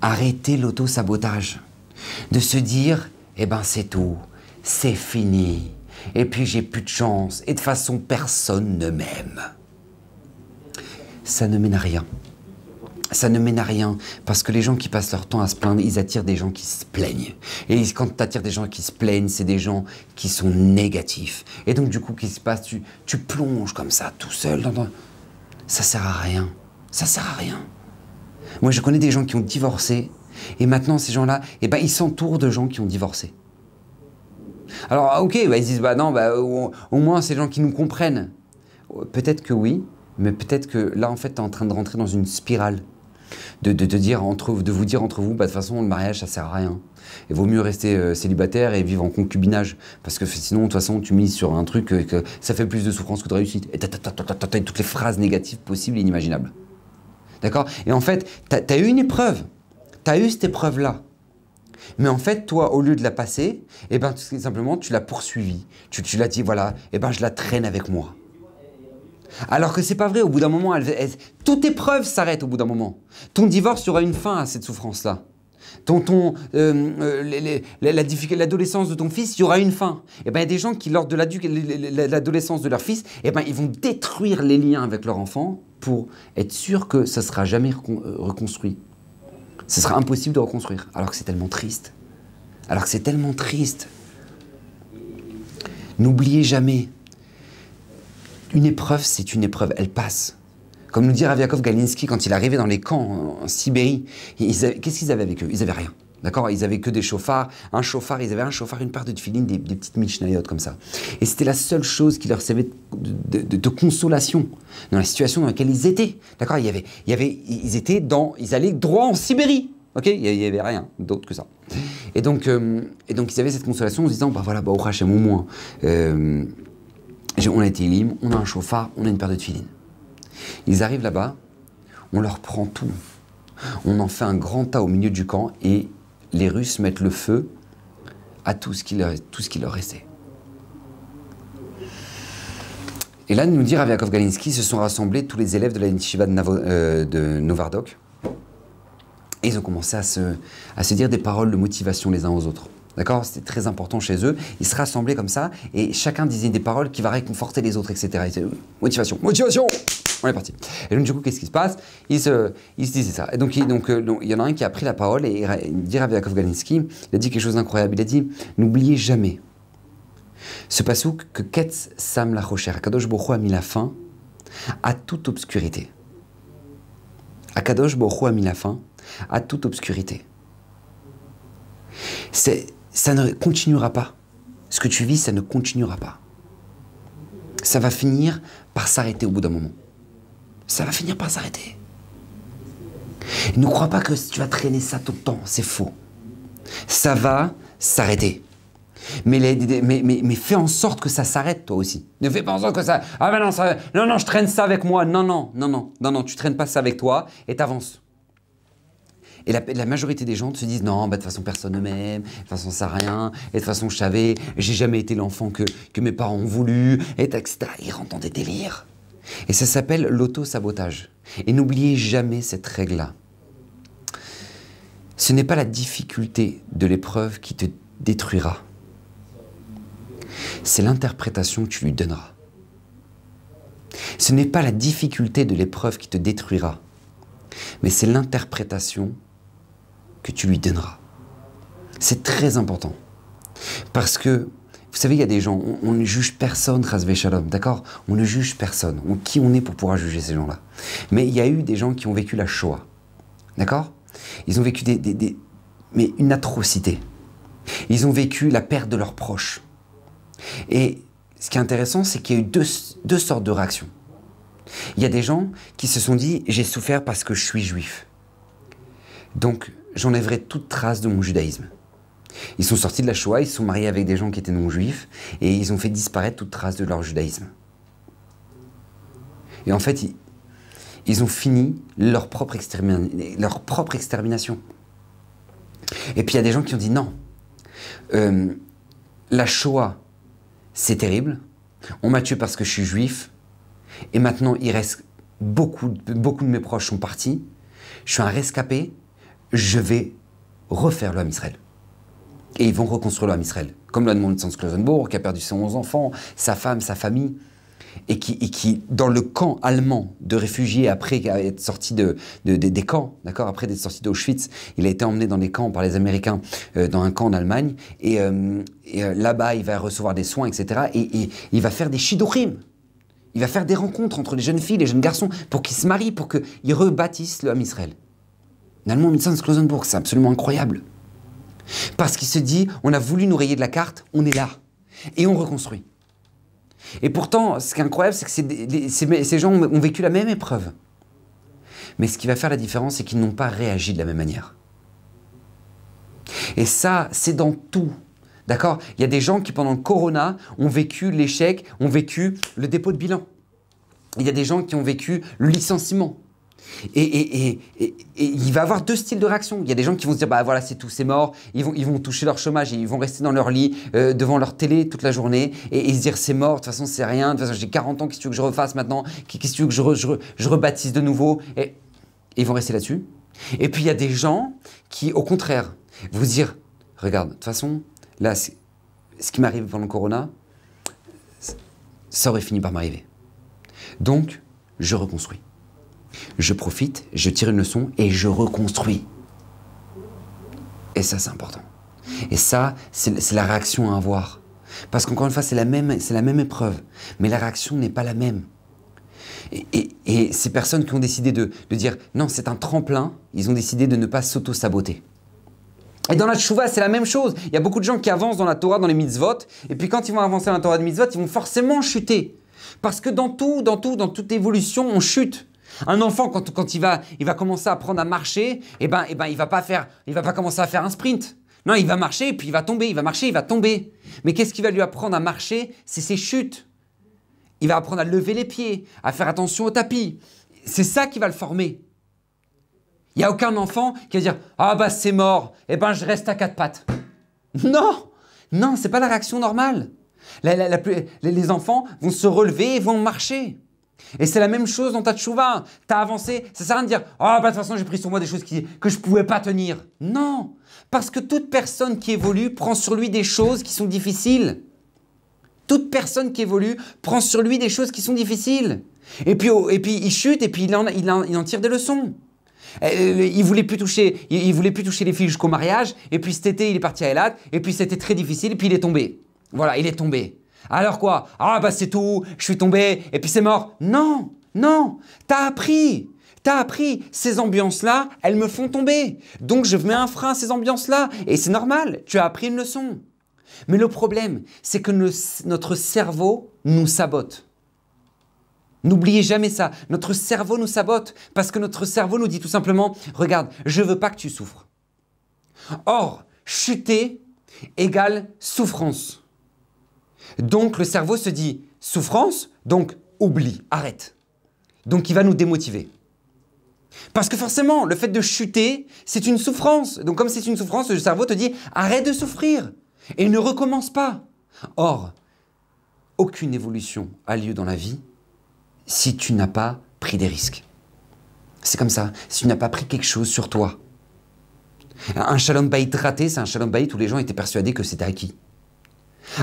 arrêter l'auto-sabotage, de se dire eh ben c'est tout, c'est fini, et puis j'ai plus de chance, et de façon personne ne m'aime. Ça ne mène à rien. Ça ne mène à rien, parce que les gens qui passent leur temps à se plaindre, ils attirent des gens qui se plaignent. Et quand tu attires des gens qui se plaignent, c'est des gens qui sont négatifs. Et donc du coup, qu'est-ce qui se passe tu, plonges comme ça, tout seul. Dans... Ça sert à rien. Ça sert à rien. Moi, je connais des gens qui ont divorcé, et maintenant, ces gens-là, eh ben, ils s'entourent de gens qui ont divorcé. Alors, ah, ok, bah, ils se disent, bah non, bah, au, moins, c'est gens qui nous comprennent. Peut-être que oui, mais peut-être que là, en fait, tu es en train de rentrer dans une spirale. De, de, dire entre, de vous dire entre vous, bah, de toute façon, le mariage, ça sert à rien. Il vaut mieux rester euh, célibataire et vivre en concubinage. Parce que sinon, de toute façon, tu mises sur un truc euh, que, ça fait plus de souffrance que de réussite. Et, toutes les phrases négatives possibles et inimaginables. Et en fait, tu as, eu une épreuve. Tu as eu cette épreuve-là. Mais en fait, toi, au lieu de la passer, eh ben, tout simplement, tu l'as poursuivie. Tu, l'as dit, voilà, eh ben, je la traîne avec moi. Alors que c'est pas vrai, au bout d'un moment, toute épreuve s'arrête au bout d'un moment. Ton divorce aura une fin à cette souffrance-là ton, euh, euh, l'adolescence de ton fils, il y aura une fin. Et eh ben, il y a des gens qui, lors de l'adolescence de leur fils, et eh ben, ils vont détruire les liens avec leur enfant pour être sûr que ça ne sera jamais euh, reconstruit. Ce sera impossible de reconstruire, alors que c'est tellement triste. Alors que c'est tellement triste. N'oubliez jamais, une épreuve, c'est une épreuve, elle passe. Comme nous dit Raviakov Galinsky quand il arrivait dans les camps en, Sibérie, qu'est-ce qu'ils avaient avec eux Ils avaient rien. D'accord Ils avaient que des chauffards, un chauffard, ils avaient un chauffard, une part de filine des, des, petites michnayotes comme ça. Et c'était la seule chose qui leur servait de, consolation dans la situation dans laquelle ils étaient. D'accord il y avait, Ils étaient dans. Ils allaient droit en Sibérie. Ok Il n'y avait rien d'autre que ça. Et donc, euh, et donc, ils avaient cette consolation en se disant bah voilà, bah, au Hachem, au moins, euh, on a été libre, on a un chauffard, on a une paire de filine ils arrivent là-bas, on leur prend tout. On en fait un grand tas au milieu du camp et les Russes mettent le feu à tout ce qui leur, tout ce qui leur restait. Et là, nous dit Raviakov Galinsky, se sont rassemblés tous les élèves de la Nishiva euh, de, Novardok. Et ils ont commencé à se, dire des paroles de motivation les uns aux autres. D'accord C'était très important chez eux. Ils se rassemblaient comme ça et chacun disait des paroles qui va réconforter les autres, etc. Euh, motivation, motivation on est parti. Et donc, du coup, qu'est-ce qui se passe ils se, se disaient ça. Et donc, il, euh, donc, il y en a un qui a pris la parole et il dit Raviakov Galinsky, il a dit quelque chose d'incroyable. Il a dit N'oubliez jamais ce pasouk que Ketz Sam la Kadosh a mis la fin à toute obscurité. Akadosh Borro a mis la fin à toute obscurité. C'est, ça ne continuera pas. Ce que tu vis, ça ne continuera pas. Ça va finir par s'arrêter au bout d'un moment ça va finir par s'arrêter. Ne crois pas que tu vas traîner ça tout le temps, c'est faux. Ça va s'arrêter. Mais, mais, fais en sorte que ça s'arrête toi aussi. Ne fais pas en sorte que ça... Ah ben non, non, non, je traîne ça avec moi. Non, non, non, non, non, non, tu traînes pas ça avec toi et t'avances. Et la, majorité des gens se disent non, bah, de toute façon personne ne m'aime, de toute façon ça rien, et de toute façon je savais, j'ai jamais été l'enfant que, mes parents ont voulu, et etc. Ils rentrent dans des délires. Et ça s'appelle l'auto-sabotage. Et n'oubliez jamais cette règle-là. Ce n'est pas la difficulté de l'épreuve qui te détruira. C'est l'interprétation que tu lui donneras. Ce n'est pas la difficulté de l'épreuve qui te détruira, mais c'est l'interprétation que tu lui donneras. C'est très important. Parce que vous savez, il y a des gens, on, ne juge personne, Razvé Shalom, d'accord On ne juge personne. qui on est pour pouvoir juger ces gens-là Mais il y a eu des gens qui ont vécu la Shoah, d'accord Ils ont vécu des, mais une atrocité. Ils ont vécu la perte de leurs proches. Et ce qui est intéressant, c'est qu'il y a eu deux, deux sortes de réactions. Il y a des gens qui se sont dit j'ai souffert parce que je suis juif. Donc j'enlèverai toute trace de mon judaïsme. Ils sont sortis de la Shoah, ils sont mariés avec des gens qui étaient non-juifs, et ils ont fait disparaître toute trace de leur judaïsme. Et en fait, ils, ont fini leur propre, leur propre, extermination. Et puis il y a des gens qui ont dit non, euh, la Shoah, c'est terrible, on m'a tué parce que je suis juif, et maintenant il reste beaucoup, beaucoup de mes proches sont partis, je suis un rescapé, je vais refaire l'homme Israël. Et ils vont reconstruire leur Israël, comme l'a demandé Sans qui a perdu ses 11 enfants, sa femme, sa famille, et qui, dans le camp allemand de réfugiés, après être sorti de, des camps, d'accord, après être sorti d'Auschwitz, il a été emmené dans des camps par les Américains, euh, dans un camp en Allemagne, et, euh, euh, là-bas, il va recevoir des soins, etc., et, il va faire des shidochim, il va faire des rencontres entre les jeunes filles, les jeunes garçons, pour qu'ils se marient, pour qu'ils rebâtissent le Israël. L'allemand Mitzans Klausenbourg, c'est absolument incroyable. Parce qu'il se dit, on a voulu nous rayer de la carte, on est là. Et on reconstruit. Et pourtant, ce qui est incroyable, c'est que ces, gens ont, ont vécu la même épreuve. Mais ce qui va faire la différence, c'est qu'ils n'ont pas réagi de la même manière. Et ça, c'est dans tout. D'accord Il y a des gens qui, pendant le corona, ont vécu l'échec, ont vécu le dépôt de bilan. Il y a des gens qui ont vécu le licenciement. Et, il va y avoir deux styles de réaction. Il y a des gens qui vont se dire, bah voilà, c'est tout, c'est mort. Ils vont, ils vont toucher leur chômage et ils vont rester dans leur lit, euh, devant leur télé toute la journée et, se dire, c'est mort, de toute façon, c'est rien. De toute façon, j'ai 40 ans, qu'est-ce que tu veux que je refasse maintenant Qu'est-ce que tu veux que je, je, rebaptise de nouveau et ils vont rester là-dessus. Et puis il y a des gens qui, au contraire, se dire, regarde, de toute façon, là, ce qui m'arrive pendant le corona, ça aurait fini par m'arriver. Donc, je reconstruis. Je profite, je tire une leçon et je reconstruis. Et ça, c'est important. Et ça, c'est la réaction à avoir. Parce qu'encore une fois, c'est la, même, la même épreuve, mais la réaction n'est pas la même. Et, ces personnes qui ont décidé de, dire non, c'est un tremplin, ils ont décidé de ne pas s'auto-saboter. Et dans la chouva, c'est la même chose. Il y a beaucoup de gens qui avancent dans la Torah, dans les mitzvot, et puis quand ils vont avancer dans la Torah de mitzvot, ils vont forcément chuter. Parce que dans tout, dans tout, dans toute évolution, on chute. Un enfant, quand, quand il, va, il va commencer à apprendre à marcher, eh ben, eh ben, il va faire, il va pas commencer à faire un sprint. Non, il va marcher, puis il va tomber, il va marcher, il va tomber. Mais qu'est-ce qui va lui apprendre à marcher C'est ses chutes. Il va apprendre à lever les pieds, à faire attention au tapis. C'est ça qui va le former. Il n'y a aucun enfant qui va dire Ah bah c'est mort, et eh ben je reste à quatre pattes. Non Non, c'est pas la réaction normale. les enfants vont se relever et vont marcher. Et c'est la même chose dans ta tchouva. T'as avancé, ça sert à rien de dire Ah, oh, bah, de toute façon, j'ai pris sur moi des choses que je pouvais pas tenir. Non Parce que toute personne qui évolue prend sur lui des choses qui sont difficiles. Toute personne qui évolue prend sur lui des choses qui sont difficiles. Et puis, oh, et puis il chute et puis il en, tire des leçons. Euh, euh, il voulait plus toucher, il, voulait plus toucher les filles jusqu'au mariage. Et puis cet été, il est parti à Elat. Et puis c'était très difficile. Et puis il est tombé. Voilà, il est tombé. Alors quoi Ah bah c'est tout, je suis tombé et puis c'est mort. Non, non, t'as appris. T'as appris, ces ambiances-là, elles me font tomber. Donc je mets un frein à ces ambiances-là. Et c'est normal, tu as appris une leçon. Mais le problème, c'est que notre cerveau nous sabote. N'oubliez jamais ça. Notre cerveau nous sabote parce que notre cerveau nous dit tout simplement, regarde, je veux pas que tu souffres. Or, chuter égale souffrance. Donc le cerveau se dit souffrance, donc oublie, arrête. Donc il va nous démotiver. Parce que forcément, le fait de chuter, c'est une souffrance. Donc comme c'est une souffrance, le cerveau te dit arrête de souffrir et ne recommence pas. Or, aucune évolution a lieu dans la vie si tu n'as pas pris des risques. C'est comme ça, si tu n'as pas pris quelque chose sur toi. Un shalom bayit raté, c'est un shalom bayit où les gens étaient persuadés que c'était acquis.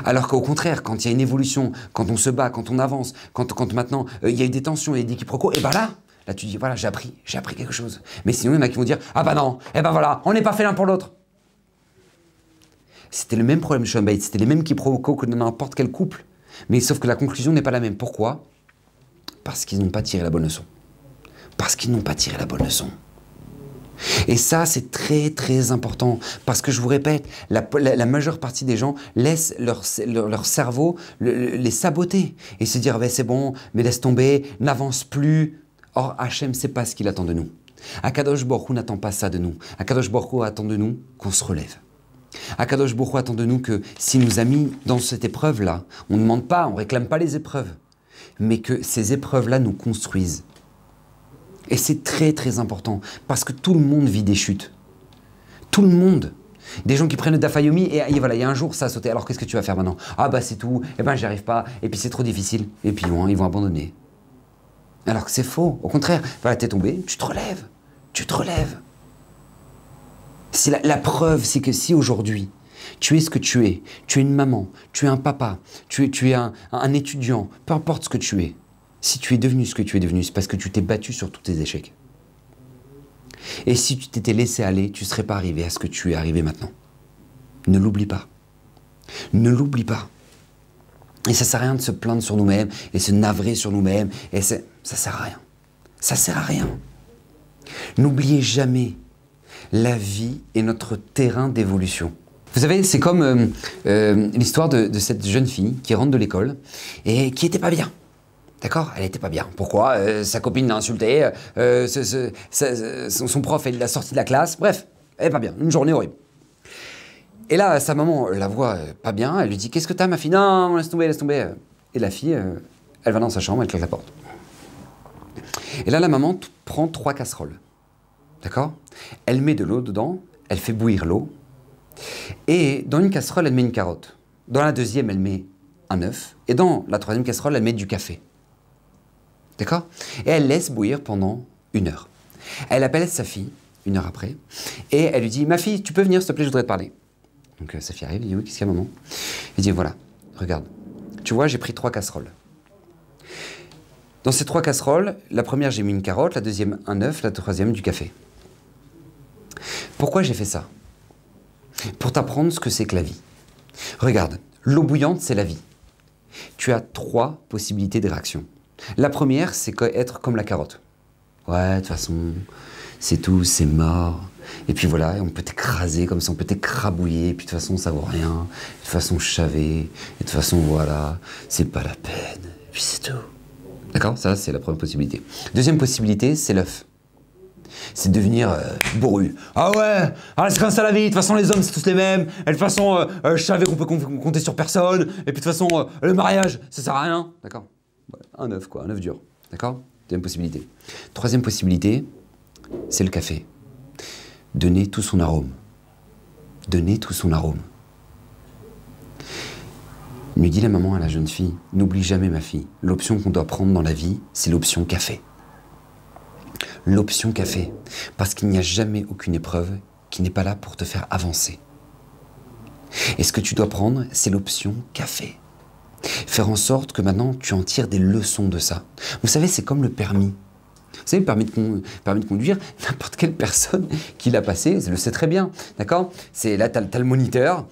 Alors qu'au contraire, quand il y a une évolution, quand on se bat, quand on avance, quand, maintenant euh, il y a eu des tensions et des quiproquos, et eh ben là, là tu dis voilà, j'ai appris, j'ai appris quelque chose. Mais sinon, il y en a qui vont dire ah bah non, et eh ben voilà, on n'est pas fait l'un pour l'autre. C'était le même problème Sean Bates, c'était les mêmes quiproquos que dans n'importe quel couple. Mais sauf que la conclusion n'est pas la même. Pourquoi Parce qu'ils n'ont pas tiré la bonne leçon. Parce qu'ils n'ont pas tiré la bonne leçon. Et ça, c'est très très important parce que je vous répète, la, majeure partie des gens laissent leur, cerveau les saboter et se dire ben, c'est bon, mais laisse tomber, n'avance plus. Or, Hachem sait pas ce qu'il attend de nous. Akadosh Borou n'attend pas ça de nous. Akadosh Borou attend de nous qu'on se relève. Akadosh Borou attend de nous que si nous a mis dans cette épreuve-là, on ne demande pas, on ne réclame pas les épreuves, mais que ces épreuves-là nous construisent et c'est très très important parce que tout le monde vit des chutes. Tout le monde. Des gens qui prennent le Dafayomi et, et voilà, il y a un jour ça a sauté. Alors qu'est-ce que tu vas faire maintenant Ah bah c'est tout, et eh ben j'y arrive pas, et puis c'est trop difficile. Et puis loin ils vont abandonner. Alors que c'est faux. Au contraire, voilà, t'es tombé, tu te relèves. Tu te relèves. la, preuve, c'est que si aujourd'hui, tu es ce que tu es. Tu es une maman, tu es un papa, tu es, tu es un, étudiant, peu importe ce que tu es. Si tu es devenu ce que tu es devenu, c'est parce que tu t'es battu sur tous tes échecs. Et si tu t'étais laissé aller, tu ne serais pas arrivé à ce que tu es arrivé maintenant. Ne l'oublie pas. Ne l'oublie pas. Et ça sert à rien de se plaindre sur nous-mêmes et se navrer sur nous-mêmes. Et ça sert à rien. Ça sert à rien. N'oubliez jamais, la vie est notre terrain d'évolution. Vous savez, c'est comme euh, euh, l'histoire de, de cette jeune fille qui rentre de l'école et qui n'était pas bien D'accord Elle n'était pas bien. Pourquoi euh, Sa copine l'a insultée, euh, euh, son prof elle l'a sortie de la classe. Bref, elle n'est pas bien. Une journée horrible. Et là, sa maman la voit pas bien. Elle lui dit Qu'est-ce que t'as, ma fille Non, laisse tomber, laisse tomber. Et la fille, elle va dans sa chambre, elle claque la porte. Et là, la maman prend trois casseroles. D'accord Elle met de l'eau dedans, elle fait bouillir l'eau. Et dans une casserole, elle met une carotte. Dans la deuxième, elle met un œuf. Et dans la troisième casserole, elle met du café. D'accord Et elle laisse bouillir pendant une heure. Elle appelle sa fille, une heure après, et elle lui dit Ma fille, tu peux venir, s'il te plaît, je voudrais te parler. Donc euh, sa fille arrive, elle dit Oui, qu'est-ce qu'il y a, maman Elle dit Voilà, regarde, tu vois, j'ai pris trois casseroles. Dans ces trois casseroles, la première, j'ai mis une carotte, la deuxième, un œuf, la troisième, du café. Pourquoi j'ai fait ça Pour t'apprendre ce que c'est que la vie. Regarde, l'eau bouillante, c'est la vie. Tu as trois possibilités de réaction. La première, c'est être comme la carotte. Ouais, de toute façon, c'est tout, c'est mort. Et puis voilà, on peut t'écraser comme ça, on peut t'écrabouiller, et puis de toute façon, ça vaut rien. de toute façon, chavé, et de toute façon, voilà, c'est pas la peine. Et puis c'est tout. D'accord Ça, c'est la première possibilité. Deuxième possibilité, c'est l'œuf. C'est devenir euh, bourru. Ah ouais Ah c'est comme ça la vie, de toute façon les hommes c'est tous les mêmes, et de toute façon euh, euh, chavé, on qu'on peut compter sur personne, et puis de toute façon le mariage ça sert à rien, d'accord un œuf, quoi, un œuf dur. D'accord Deuxième possibilité. Troisième possibilité, c'est le café. Donner tout son arôme. Donner tout son arôme. Me dit la maman à la jeune fille, n'oublie jamais ma fille, l'option qu'on doit prendre dans la vie, c'est l'option café. L'option café, parce qu'il n'y a jamais aucune épreuve qui n'est pas là pour te faire avancer. Et ce que tu dois prendre, c'est l'option café. Faire en sorte que maintenant tu en tires des leçons de ça. Vous savez, c'est comme le permis. Vous savez, le permis de, conduire, n'importe quelle personne qui l'a passé le sait très bien. D'accord C'est Là, tu as, le moniteur,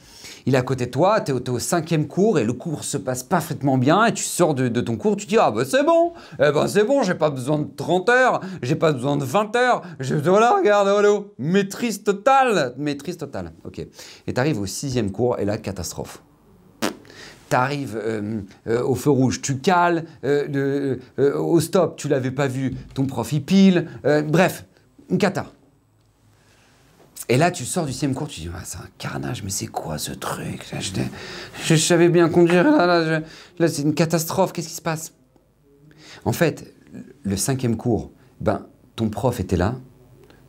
il est à côté de toi, tu es, au cinquième cours et le cours se passe parfaitement bien et tu sors de, ton cours, tu dis Ah, ben c'est bon, eh ben c'est bon, j'ai pas besoin de 30 heures, j'ai pas besoin de 20 heures, voilà, regarde, maîtrise totale, maîtrise totale. Ok. Et tu arrives au sixième cours et là, catastrophe. T'arrives euh, euh, au feu rouge, tu cales, euh, au stop, tu l'avais pas vu, ton prof il pile, bref, une cata. Et là, tu sors du sixième cours, tu dis, ah, c'est un carnage, mais c'est quoi ce truc je, savais bien conduire, là, là c'est une catastrophe, qu'est-ce qui se passe En fait, le cinquième cours, ben, ton prof était là,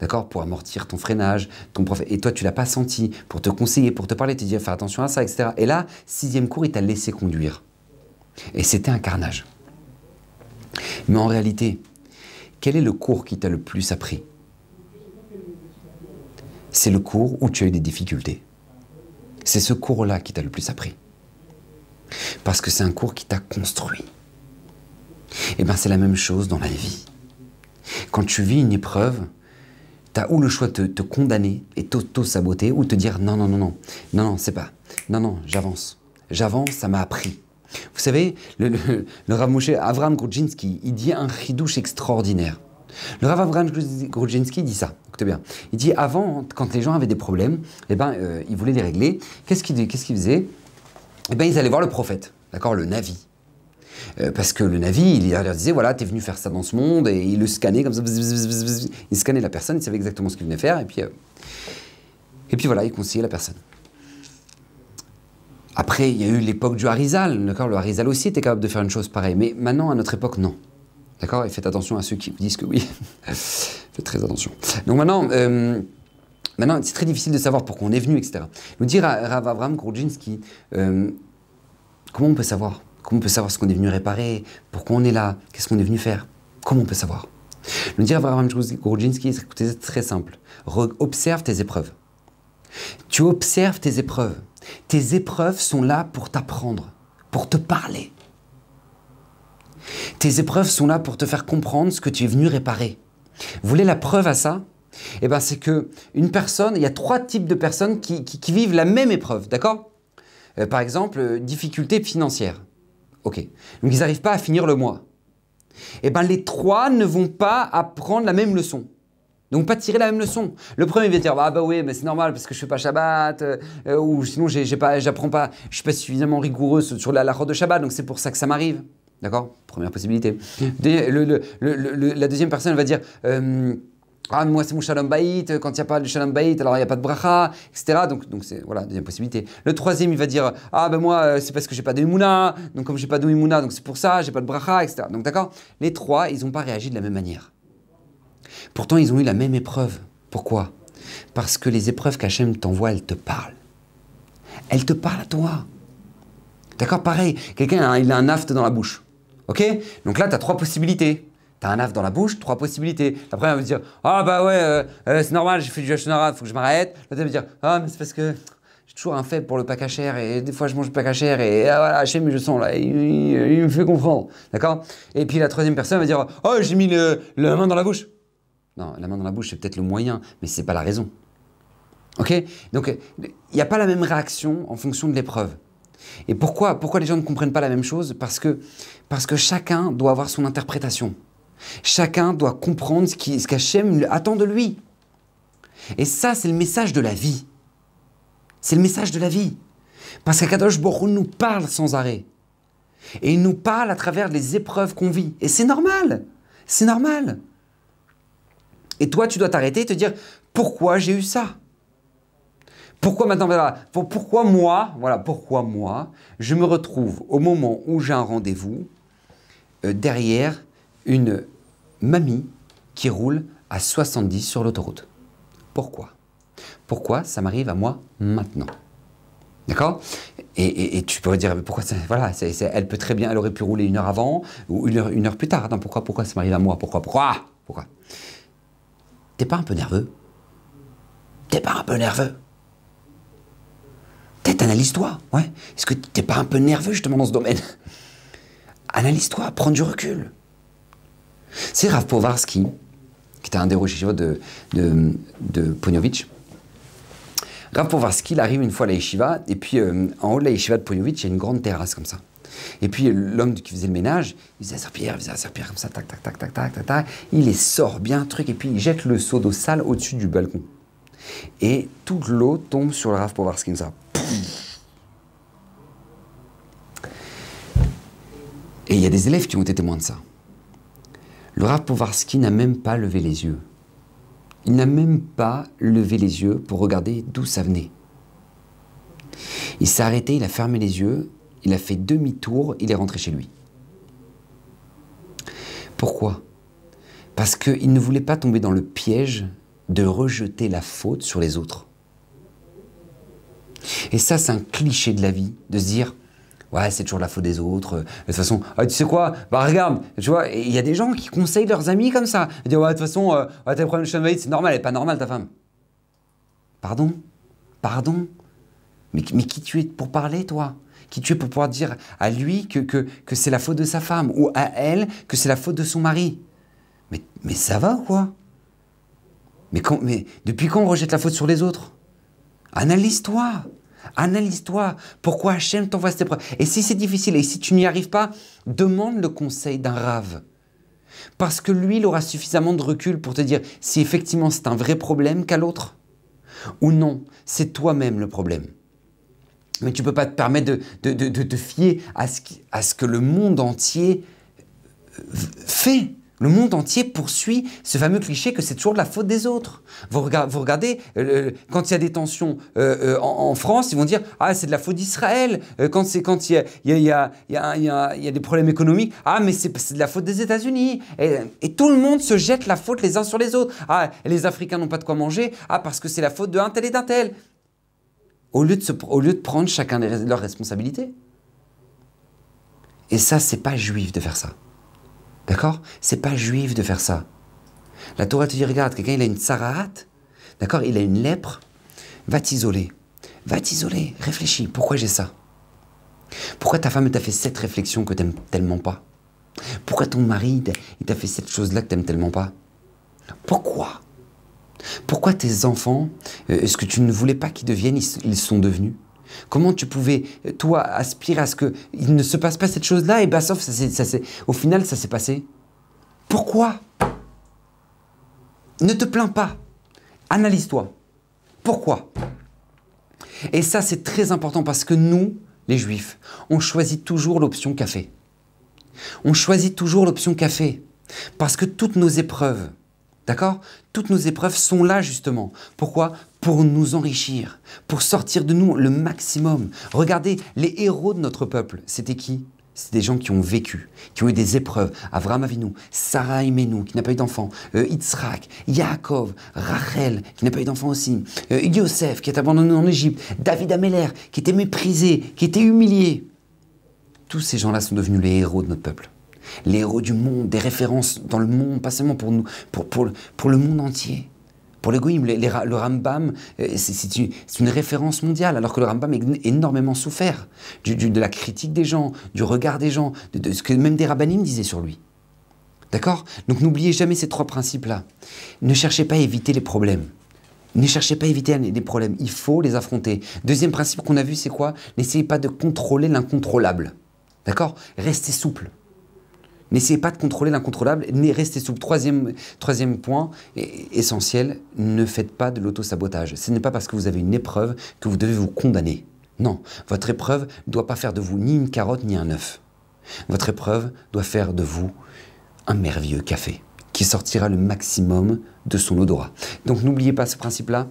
d'accord, pour amortir ton freinage, ton prof, et toi tu l'as pas senti, pour te conseiller, pour te parler, te dire, faire attention à ça, etc. Et là, sixième cours, il t'a laissé conduire. Et c'était un carnage. Mais en réalité, quel est le cours qui t'a le plus appris C'est le cours où tu as eu des difficultés. C'est ce cours-là qui t'a le plus appris. Parce que c'est un cours qui t'a construit. Et eh bien c'est la même chose dans la vie. Quand tu vis une épreuve, tu as ou le choix de te, condamner et t'auto-saboter ou te dire non, non, non, non, non, non, c'est pas, non, non, j'avance, j'avance, ça m'a appris. Vous savez, le, le, Rav Avram Grudzinski, il dit un ridouche extraordinaire. Le Rav Avram Grudzinski dit ça, écoutez bien. Il dit avant, quand les gens avaient des problèmes, eh ben, euh, ils voulaient les régler. Qu'est-ce qu'ils qu'est-ce faisaient Eh ben, ils allaient voir le prophète, d'accord, le Navi parce que le Navi, il leur disait voilà, t'es venu faire ça dans ce monde, et il le scannait comme ça. Il scannait la personne, il savait exactement ce qu'il venait faire, et puis, et puis voilà, il conseillait la personne. Après, il y a eu l'époque du Harizal, d'accord Le Harizal aussi était capable de faire une chose pareille, mais maintenant, à notre époque, non. D'accord Et faites attention à ceux qui vous disent que oui. faites très attention. Donc maintenant, maintenant c'est très difficile de savoir pourquoi on est venu, etc. Nous dire Rav Avram Kourjinski, comment on peut savoir Comment on peut savoir ce qu'on est venu réparer Pourquoi on est là Qu'est-ce qu'on est venu faire Comment on peut savoir Le dire à Abraham écoutez, c'est très simple. observe tes épreuves. Tu observes tes épreuves. Tes épreuves sont là pour t'apprendre, pour te parler. Tes épreuves sont là pour te faire comprendre ce que tu es venu réparer. Vous voulez la preuve à ça Eh bien, c'est que une personne, il y a trois types de personnes qui, vivent la même épreuve, d'accord euh, Par exemple, difficultés euh, difficulté financière. Ok. Donc ils n'arrivent pas à finir le mois. Eh bien, les trois ne vont pas apprendre la même leçon. Donc pas tirer la même leçon. Le premier va dire ah bah oui mais c'est normal parce que je ne fais pas Shabbat euh, euh, ou sinon j'ai pas j'apprends pas je suis pas suffisamment rigoureux sur la route de Shabbat donc c'est pour ça que ça m'arrive d'accord première possibilité. la deuxième personne va dire euh, ah, moi, c'est mon shalom bait. Euh, quand il n'y a pas de shalom bait, alors il n'y a pas de bracha, etc. Donc, donc c'est, voilà, deuxième possibilité. Le troisième, il va dire Ah, ben moi, euh, c'est parce que j'ai pas de mouna. Donc, comme j'ai pas de donc c'est pour ça, j'ai pas de bracha, etc. Donc, d'accord Les trois, ils n'ont pas réagi de la même manière. Pourtant, ils ont eu la même épreuve. Pourquoi Parce que les épreuves qu'Hachem t'envoie, elles te parlent. Elles te parlent à toi. D'accord Pareil, quelqu'un, hein, il a un aft dans la bouche. Ok Donc là, tu as trois possibilités. T'as un AF dans la bouche, trois possibilités. La première va me dire Ah, bah ouais, euh, euh, c'est normal, j'ai fait du il faut que je m'arrête. L'autre va me dire Ah, mais c'est parce que j'ai toujours un faible pour le à cher et des fois je mange le pas cher et ah, voilà, je sais, mais je sens là, il, me fait comprendre. D'accord Et puis la troisième personne va dire Oh, j'ai mis le, la main dans la bouche. Non, la main dans la bouche, c'est peut-être le moyen, mais c'est pas la raison. Ok Donc, il n'y a pas la même réaction en fonction de l'épreuve. Et pourquoi, pourquoi les gens ne comprennent pas la même chose parce que, parce que chacun doit avoir son interprétation. Chacun doit comprendre ce qu'Hachem attend de lui. Et ça, c'est le message de la vie. C'est le message de la vie. Parce qu'Akadosh Borou nous parle sans arrêt. Et il nous parle à travers les épreuves qu'on vit. Et c'est normal. C'est normal. Et toi, tu dois t'arrêter et te dire pourquoi j'ai eu ça Pourquoi maintenant Pourquoi moi Voilà, pourquoi moi Je me retrouve au moment où j'ai un rendez-vous euh, derrière une mamie qui roule à 70 sur l'autoroute. Pourquoi Pourquoi ça m'arrive à moi maintenant D'accord et, tu peux dire, pourquoi voilà, elle peut très bien, elle aurait pu rouler une heure avant ou une heure, plus tard. pourquoi, pourquoi ça m'arrive à moi Pourquoi, pourquoi, pourquoi T'es pas un peu nerveux T'es pas un peu nerveux Peut-être analyse-toi, ouais. Est-ce que t'es pas un peu nerveux justement dans ce domaine Analyse-toi, prends du recul. C'est Rav Povarsky, qui était un des religeux de, de, de Rav Povarsky, il arrive une fois à la yeshiva, et puis euh, en haut de la yeshiva de Ponyovitch, il y a une grande terrasse comme ça. Et puis l'homme qui faisait le ménage, il faisait la serpillère, il faisait la serpillère comme ça, tac, tac, tac, tac, tac, tac, tac. Il les sort bien, truc, et puis il jette le seau d'eau sale au-dessus du balcon. Et toute l'eau tombe sur le Rav Povarsky comme ça. Et il y a des élèves qui ont été témoins de ça. Le Rav n'a même pas levé les yeux. Il n'a même pas levé les yeux pour regarder d'où ça venait. Il s'est arrêté, il a fermé les yeux, il a fait demi-tour, il est rentré chez lui. Pourquoi Parce qu'il ne voulait pas tomber dans le piège de rejeter la faute sur les autres. Et ça, c'est un cliché de la vie, de se dire ouais, c'est toujours la faute des autres. Euh, de toute façon, ah, tu sais quoi Bah regarde, tu vois, il y a des gens qui conseillent leurs amis comme ça. Ils disent, ouais, de toute façon, euh, t'as ouais, problème de c'est normal, elle n'est pas normale ta femme. Pardon Pardon mais, mais qui tu es pour parler, toi qui tu es pour pouvoir dire à lui que, que, que c'est la faute de sa femme ou à elle que c'est la faute de son mari. Mais, mais ça va ou quoi mais, quand, mais depuis quand on rejette la faute sur les autres Analyse-toi Analyse-toi pourquoi Hachem t'envoie cette épreuve. Et si c'est difficile et si tu n'y arrives pas, demande le conseil d'un rave. Parce que lui, il aura suffisamment de recul pour te dire si effectivement c'est un vrai problème qu'à l'autre ou non, c'est toi-même le problème. Mais tu ne peux pas te permettre de, te fier à ce que le monde entier euh, fait. Le monde entier poursuit ce fameux cliché que c'est toujours de la faute des autres. Vous, vous regardez, euh, quand il y a des tensions euh, euh, en, France, ils vont dire Ah, c'est de la faute d'Israël. quand il y, y, y, y a, des problèmes économiques, Ah, mais c'est de la faute des États-Unis. Et, tout le monde se jette la faute les uns sur les autres. Ah, les Africains n'ont pas de quoi manger. Ah, parce que c'est la faute d'un tel et d'un tel. Au lieu, de au lieu de prendre chacun leurs responsabilités. Et ça, c'est pas juif de faire ça. D'accord C'est pas juif de faire ça. La Torah te dit regarde, quelqu'un il a une tsaraat, d'accord Il a une lèpre, va t'isoler. Va t'isoler, réfléchis, pourquoi j'ai ça Pourquoi ta femme t'a fait cette réflexion que t'aimes tellement pas Pourquoi ton mari t'a fait cette chose-là que t'aimes tellement pas Pourquoi Pourquoi tes enfants, euh, est ce que tu ne voulais pas qu'ils deviennent, ils sont devenus Comment tu pouvais, euh, toi, aspirer à ce qu'il ne se passe pas cette chose-là et bah sauf, ça, au final, ça s'est passé Pourquoi Ne te plains pas. Analyse-toi. Pourquoi Et ça, c'est très important parce que nous, les juifs, on choisit toujours l'option café. On choisit toujours l'option café parce que toutes nos épreuves, D'accord Toutes nos épreuves sont là justement. Pourquoi pour nous enrichir, pour sortir de nous le maximum. Regardez, les héros de notre peuple, c'était qui c'est des gens qui ont vécu, qui ont eu des épreuves. Avraham Avinu, Sarah Imenu, qui n'a pas eu d'enfant, euh, Yitzhak, Yaakov, Rachel, qui n'a pas eu d'enfant aussi, euh, Yosef, qui est abandonné en Égypte, David Ameller, qui était méprisé, qui était humilié. Tous ces gens-là sont devenus les héros de notre peuple. Les héros du monde, des références dans le monde, pas seulement pour nous, pour, pour le monde entier. Pour les le Rambam, euh, c'est une, référence mondiale, alors que le Rambam a énormément souffert de la critique des gens, du regard des gens, de, ce que même des rabbinim disaient sur lui. D'accord Donc n'oubliez jamais ces trois principes-là. Ne cherchez pas à éviter les problèmes. Ne cherchez pas à éviter les problèmes. Il faut les affronter. Deuxième principe qu'on a vu, c'est quoi N'essayez pas de contrôler l'incontrôlable. D'accord Restez souple. N'essayez pas de contrôler l'incontrôlable, restez souple. Troisième, troisième point essentiel, ne faites pas de l'auto-sabotage. Ce n'est pas parce que vous avez une épreuve que vous devez vous condamner. Non, votre épreuve ne doit pas faire de vous ni une carotte ni un œuf. Votre épreuve doit faire de vous un merveilleux café qui sortira le maximum de son odorat. Donc n'oubliez pas ce principe-là,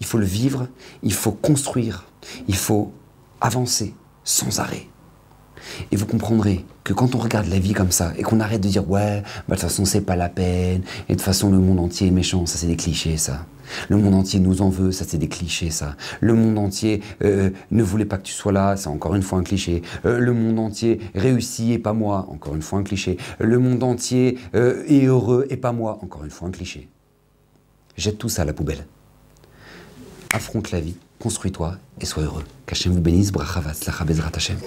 il faut le vivre, il faut construire, il faut avancer sans arrêt. Et vous comprendrez que quand on regarde la vie comme ça et qu'on arrête de dire ouais, bah, de toute façon c'est pas la peine, et de toute façon le monde entier est méchant, ça c'est des clichés ça. Le monde entier nous en veut, ça c'est des clichés ça. Le monde entier euh, ne voulait pas que tu sois là, c'est encore une fois un cliché. Euh, le monde entier réussit et pas moi, encore une fois un cliché. Le monde entier euh, est heureux et pas moi, encore une fois un cliché. Jette tout ça à la poubelle. Affronte la vie, construis-toi et sois heureux. Hashem vous bénisse, brachavat, la Hashem.